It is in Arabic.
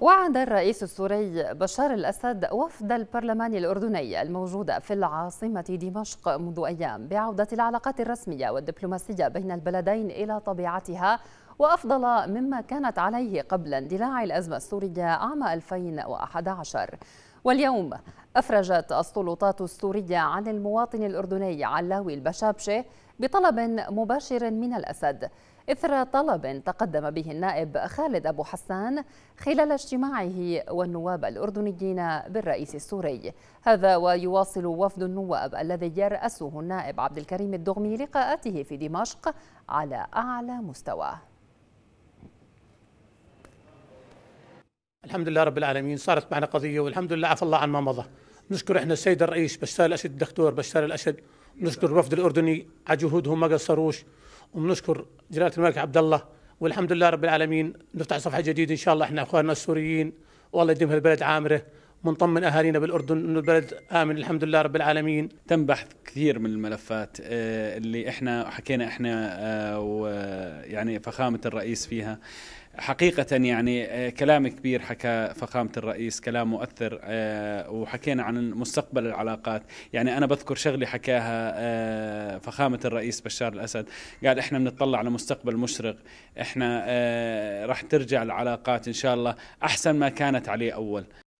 وعد الرئيس السوري بشار الأسد وفد البرلمان الأردني الموجود في العاصمة دمشق منذ أيام بعودة العلاقات الرسمية والدبلوماسية بين البلدين إلى طبيعتها وأفضل مما كانت عليه قبل اندلاع الأزمة السورية عام 2011 واليوم أفرجت السلطات السورية عن المواطن الأردني علاوي البشابشه بطلب مباشر من الأسد إثر طلب تقدم به النائب خالد أبو حسان خلال اجتماعه والنواب الأردنيين بالرئيس السوري هذا ويواصل وفد النواب الذي يرأسه النائب عبد الكريم الدغمي لقاءاته في دمشق على أعلى مستوى الحمد لله رب العالمين صارت معنا قضيه والحمد لله عفى الله عن ما مضى نشكر احنا السيد الرئيس بشار الاسد الدكتور بشار الاسد نشكر الوفد الاردني على جهودهم ما قصروش وبنشكر جلاله الملك عبد الله والحمد لله رب العالمين نفتح صفحه جديده ان شاء الله احنا اخواننا السوريين والله يديمها البلد عامره ونطمن اهالينا بالاردن انه البلد امن الحمد لله رب العالمين تم بحث كثير من الملفات آه، اللي احنا حكينا احنا آه، ويعني فخامه الرئيس فيها حقيقة يعني آه، كلام كبير حكى فخامة الرئيس كلام مؤثر وحكينا عن مستقبل العلاقات يعني أنا بذكر شغلة حكاها فخامة الرئيس بشار الأسد قال إحنا بنطلع على مستقبل مشرق إحنا رح ترجع العلاقات إن شاء الله أحسن ما كانت عليه أول